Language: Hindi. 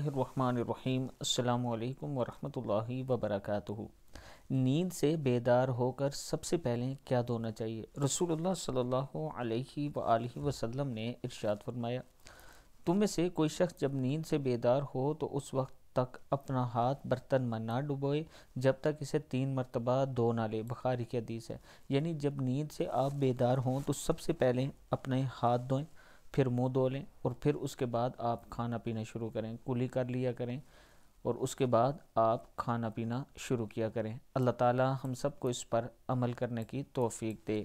बिस्मिल्लाहिर्रहमानिर्रहीम अस्सलाम वालेकुम वरहमतुल्लाहि वबरकातुहू नींद से बेदार होकर सबसे पहले क्या धोना चाहिए रसूलुल्लाह सल्लल्लाहु अलैहि वआलैहि वसल्लम ने इरशाद फरमाया तुम में से कोई शख्स जब नींद से बेदार हो तो उस वक्त तक अपना हाथ बर्तन में ना डुबोए जब तक इसे तीन मरतबा धो ना ले बुखारी की हदीस है यानी जब नींद से आप बेदार हों तो सबसे पहले अपने हाथ धोएं फिर मुंह धो लें और फिर उसके बाद आप खाना पीना शुरू करें कुली कर लिया करें और उसके बाद आप खाना पीना शुरू किया करें अल्लाह ताला हम सबको इस पर अमल करने की तोफ़ी दे